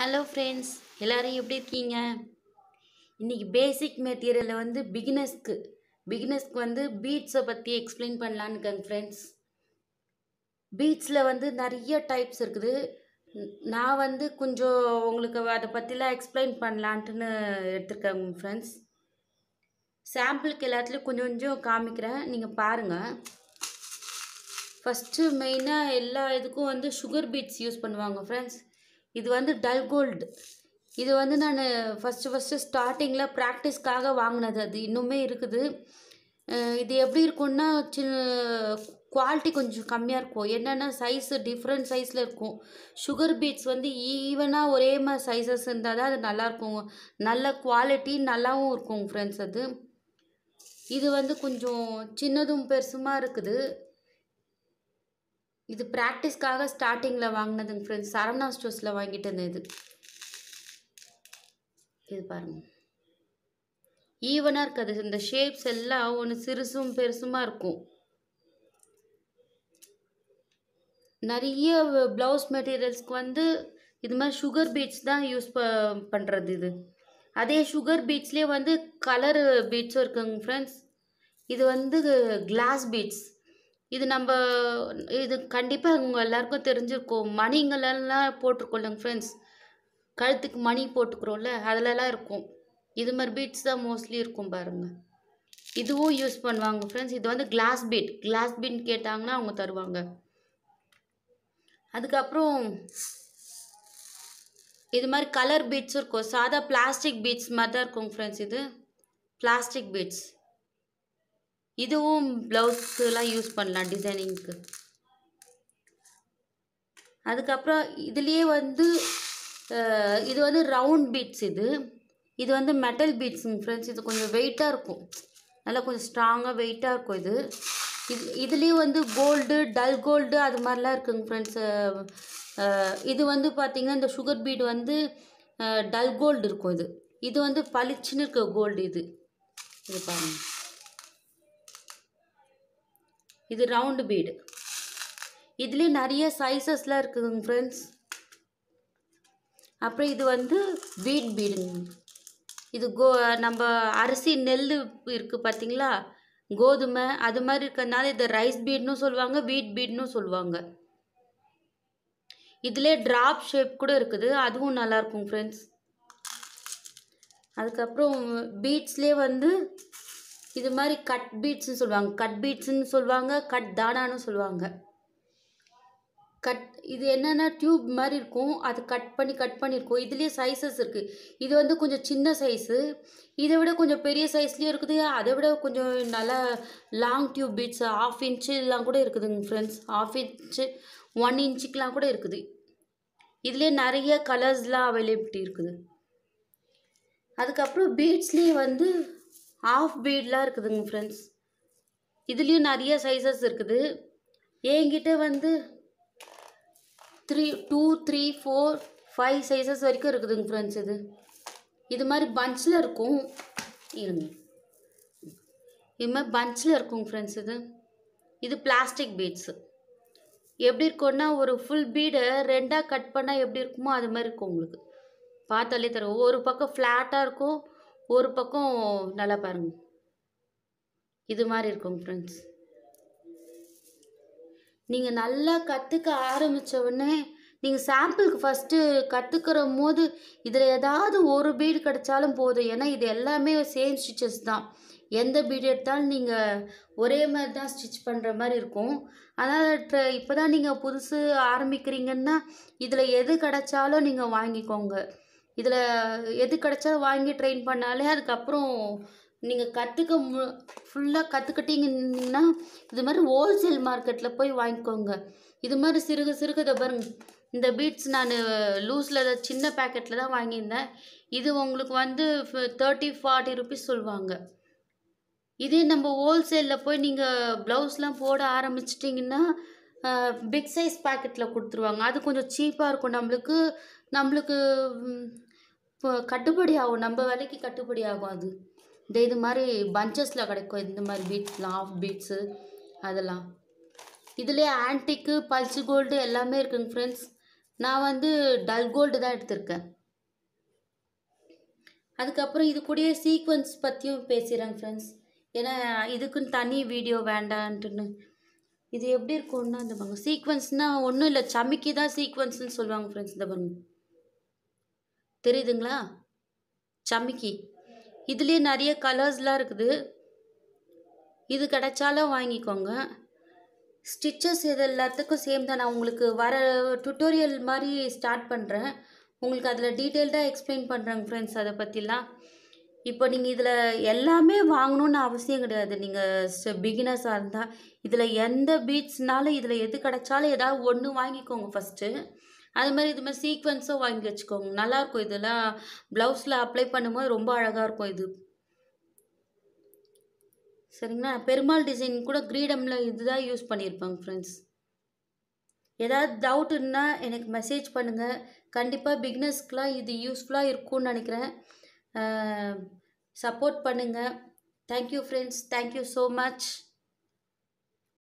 hello friends எல்லோரும் எப்படி இருக்கீங்க இன்றைக்கி பேசிக் மெட்டீரியலில் வந்து பிகினஸ்க்கு பிகினஸ்க்கு வந்து பீட்ஸை பற்றி எக்ஸ்பிளைன் பண்ணலான்னு ஃப்ரெண்ட்ஸ் பீட்ஸில் வந்து நிறைய டைப்ஸ் இருக்குது நான் வந்து கொஞ்சம் உங்களுக்கு அதை பற்றிலாம் எக்ஸ்பிளைன் பண்ணலான்ட்டுன்னு எடுத்துருக்கேங்க ஃப்ரெண்ட்ஸ் சாம்பிளுக்கு எல்லாத்துலேயும் கொஞ்சம் கொஞ்சம் காமிக்கிறேன் நீங்கள் பாருங்கள் ஃபஸ்ட்டு மெயினாக எல்லா இதுக்கும் வந்து சுகர் பீட்ஸ் யூஸ் பண்ணுவாங்க ஃப்ரெண்ட்ஸ் இது வந்து டல் கோல்டு இது வந்து நான் ஃபஸ்ட்டு ஃபஸ்ட்டு ஸ்டார்டிங்கில் ப்ராக்டிஸ்க்காக வாங்கினது அது இன்னுமே இருக்குது இது எப்படி இருக்கும்னா சின்ன குவாலிட்டி கொஞ்சம் கம்மியாக இருக்கும் என்னென்னா சைஸு டிஃப்ரெண்ட் சைஸில் இருக்கும் சுகர் பீட்ஸ் வந்து ஈவனாக ஒரே மாதிரி சைஸஸ் இருந்தால் தான் அது நல்லாயிருக்கும் நல்ல குவாலிட்டி நல்லாவும் இருக்கும் ஃப்ரெண்ட்ஸ் அது இது வந்து கொஞ்சம் சின்னதும் பெருசுமாக இருக்குது இது ப்ராக்டிஸ்க்காக ஸ்டார்டிங்கில் வாங்கினதுங்க ஃப்ரெண்ட்ஸ் சரவணா ஸ்டோர்ஸில் வாங்கிட்டு இருந்தது இது இது பாருங்கள் ஈவனாக இருக்காது இந்த ஷேப்ஸ் எல்லாம் ஒன்று சிறுசும் பெருசுமாக இருக்கும் நிறைய ப்ளவுஸ் மெட்டீரியல்ஸ்க்கு வந்து இது மாதிரி சுகர் பீட்ஸ் தான் யூஸ் ப பண்ணுறது இது அதே சுகர் பீட்ஸ்லேயே வந்து கலர் பீட்ஸும் இருக்குங்க ஃப்ரெண்ட்ஸ் இது வந்து கிளாஸ் பீட்ஸ் இது நம்ம இது கண்டிப்பாக உங்கள் எல்லாருக்கும் தெரிஞ்சிருக்கோம் மணிங்களெல்லாம் போட்டிருக்கோம்லங்க ஃப்ரெண்ட்ஸ் கழுத்துக்கு மணி போட்டுக்கிறோம்ல அதிலலாம் இருக்கும் இது மாதிரி பீட்ஸ் தான் மோஸ்ட்லி இருக்கும் பாருங்கள் இதுவும் யூஸ் பண்ணுவாங்க ஃப்ரெண்ட்ஸ் இது வந்து கிளாஸ் பீட் கிளாஸ் பீட் கேட்டாங்கன்னா அவங்க தருவாங்க அதுக்கப்புறம் இது மாதிரி கலர் பீட்ஸும் இருக்கும் சாதா பிளாஸ்டிக் பீட்ஸ் மாதிரி தான் இருக்கும் ஃப்ரெண்ட்ஸ் இது பிளாஸ்டிக் பீட்ஸ் இதுவும் ப்ளவுஸ்க்குலாம் யூஸ் பண்ணலாம் டிசைனிங்க்கு அதுக்கப்புறம் இதுலேயே வந்து இது வந்து ரவுண்ட் பீட்ஸ் இது இது வந்து மெட்டல் பீட்ஸுங்க ஃப்ரெண்ட்ஸ் இது கொஞ்சம் வெயிட்டாக இருக்கும் நல்லா கொஞ்சம் ஸ்ட்ராங்காக வெயிட்டாக இருக்கும் இது இது வந்து கோல்டு டல் கோல்டு அது மாதிரிலாம் இருக்குங்க ஃப்ரெண்ட்ஸ் இது வந்து பார்த்திங்கன்னா இந்த சுகர் பீட் வந்து டல் கோல்டு இருக்கும் இது இது வந்து பளிச்சுன்னு இருக்க கோல்டு இது இது பாருங்கள் இது ரவுண்டு பீடு இதுலேயே நிறைய சைஸஸ்லாம் இருக்குதுங்க ஃப்ரெண்ட்ஸ் அப்புறம் இது வந்து பீட் பீடுங்க இது கோ நம்ம அரிசி நெல் இருக்குது பார்த்திங்களா கோதுமை அது மாதிரி இருக்கிறதுனால இதை ரைஸ் பீட்னு சொல்லுவாங்க வீட் பீட்னு சொல்லுவாங்க இதிலே ட்ராப் ஷேப் கூட இருக்குது அதுவும் நல்லாயிருக்கும் ஃப்ரெண்ட்ஸ் அதுக்கப்புறம் பீட்ஸ்லேயே வந்து இது மாதிரி கட் பீட்ஸ்னு சொல்லுவாங்க கட் பீட்ஸ்ன்னு சொல்லுவாங்க கட் தானான்னு சொல்லுவாங்க கட் இது என்னென்னா டியூப் மாதிரி இருக்கும் அது கட் பண்ணி கட் பண்ணியிருக்கோம் இதுலேயே சைஸஸ் இருக்குது இது வந்து கொஞ்சம் சின்ன சைஸு இதை விட கொஞ்சம் பெரிய சைஸ்லேயும் இருக்குது அதை விட கொஞ்சம் நல்லா லாங் டியூப் பீட்ஸ் ஆஃப் இன்ச்சுலாம் கூட இருக்குதுங்க ஃப்ரெண்ட்ஸ் ஆஃப் இன்ச்சு ஒன் இன்ச்சுக்கெலாம் கூட இருக்குது இதுலேயே நிறைய கலர்ஸ்லாம் அவைலபிலிட்டி இருக்குது அதுக்கப்புறம் பீட்ஸ்லேயே வந்து ஆஃப் பீட்லாம் இருக்குதுங்க ஃப்ரெண்ட்ஸ் இதுலேயும் நிறைய சைஸஸ் இருக்குது என்கிட்ட வந்து three two three four five sizes வரைக்கும் இருக்குதுங்க ஃப்ரெண்ட்ஸ் இது இது மாதிரி பஞ்சில் இருக்கும் இருங்க இது மாதிரி பஞ்சில் இருக்குங்க ஃப்ரெண்ட்ஸ் இது இது பிளாஸ்டிக் பீட்ஸு எப்படி இருக்கும்னா ஒரு ஃபுல் பீடை ரெண்டாக கட் பண்ணால் எப்படி இருக்குமோ அது மாதிரி இருக்கும் உங்களுக்கு பார்த்தாலே தருவோம் ஒரு பக்கம் ஃப்ளாட்டாக இருக்கும் ஒரு பக்கம் நல்லா பாருங்கள் இது மாதிரி இருக்கும் ஃப்ரெண்ட்ஸ் நீங்கள் நல்லா கற்றுக்க ஆரம்பித்த உடனே நீங்கள் சாம்பிளுக்கு ஃபஸ்ட்டு கற்றுக்கிற போது இதில் ஏதாவது ஒரு பீடு கிடைச்சாலும் போதும் ஏன்னா இது எல்லாமே சேம் ஸ்டிச்சஸ் தான் எந்த பீடு எடுத்தாலும் நீங்கள் ஒரே மாதிரி தான் ஸ்டிச் பண்ணுற மாதிரி இருக்கும் ஆனால் இப்போ தான் நீங்கள் புதுசு ஆரம்பிக்கிறீங்கன்னா இதில் எது கிடச்சாலும் நீங்கள் வாங்கிக்கோங்க இதில் எது கிடச்சா வாங்கி ட்ரெயின் பண்ணாலே அதுக்கப்புறம் நீங்கள் கற்றுக்க மு ஃபுல்லாக கற்றுக்கிட்டீங்கன்னா இது மாதிரி ஹோல்சேல் மார்க்கெட்டில் போய் வாங்கிக்கோங்க இது மாதிரி சிறுக இதை பாருங்க இந்த பீட்ஸ் நான் லூஸில் சின்ன பேக்கெட்டில் தான் வாங்கியிருந்தேன் இது உங்களுக்கு வந்து தேர்ட்டி ஃபார்ட்டி ருபீஸ் சொல்லுவாங்க இதே நம்ம ஹோல்சேலில் போய் நீங்கள் ப்ளவுஸ்லாம் போட ஆரம்பிச்சிட்டிங்கன்னா பிக் சைஸ் பேக்கெட்டில் கொடுத்துருவாங்க அது கொஞ்சம் சீப்பாக இருக்கும் நம்மளுக்கு நம்மளுக்கு இப்போ கட்டுப்படி ஆகும் நம்ம விலைக்கு கட்டுப்படி ஆகும் அது இந்த இது மாதிரி பஞ்சஸில் கிடைக்கும் இந்த மாதிரி பீட்ஸ்லாம் ஆஃப் பீட்ஸு அதெல்லாம் இதுலேயே ஆன்டிக்கு பல்ஸ் கோல்டு எல்லாமே இருக்குங்க ஃப்ரெண்ட்ஸ் நான் வந்து டல் கோல்டு தான் எடுத்திருக்கேன் அதுக்கப்புறம் இது கூடயே சீக்வன்ஸ் பற்றியும் பேசுகிறேங்க ஃப்ரெண்ட்ஸ் ஏன்னா இதுக்குன்னு தனி வீடியோ வேண்டான்ட்டுன்னு இது எப்படி இருக்கும்னா இந்த பாருங்க சீக்வன்ஸ்னால் ஒன்றும் இல்லை சமைக்கி தான் சீக்வன்ஸ்னு சொல்லுவாங்க ஃப்ரெண்ட்ஸ் இந்த பாருங்க தெரியுதுங்களா சமிக்கி இதுலேயே நிறைய கலர்ஸ்லாம் இருக்குது இது கிடைச்சாலும் வாங்கிக்கோங்க ஸ்டிச்சஸ் இது எல்லாத்துக்கும் சேம் தான் நான் உங்களுக்கு வர டுட்டோரியல் மாதிரி ஸ்டார்ட் பண்ணுறேன் உங்களுக்கு அதில் டீட்டெயில்டாக எக்ஸ்பிளைன் பண்ணுறேங்க ஃப்ரெண்ட்ஸ் அதை பற்றிலாம் இப்போ நீங்கள் இதில் எல்லாமே வாங்கணும்னு அவசியம் கிடையாது நீங்கள் பிகினர்ஸாக இருந்தால் இதில் எந்த பீட்ஸ்னாலும் இதில் எது கிடச்சாலும் ஏதாவது ஒன்று வாங்கிக்கோங்க ஃபஸ்ட்டு அது மாதிரி இது மாதிரி சீக்வன்ஸும் வாங்கி வச்சுக்கோங்க நல்லாயிருக்கும் இதெல்லாம் ப்ளவுஸில் அப்ளை பண்ணும்போது ரொம்ப அழகாக இருக்கும் இது சரிங்களா பெருமாள் டிசைன் கூட கிரீடமில் இதுதான் யூஸ் பண்ணியிருப்பாங்க ஃப்ரெண்ட்ஸ் ஏதாவது டவுட் இருந்தால் எனக்கு மெசேஜ் பண்ணுங்கள் கண்டிப்பாக பிக்னஸ்க்கெலாம் இது யூஸ்ஃபுல்லாக இருக்கும்னு நினைக்கிறேன் சப்போர்ட் பண்ணுங்கள் thank you friends thank you so much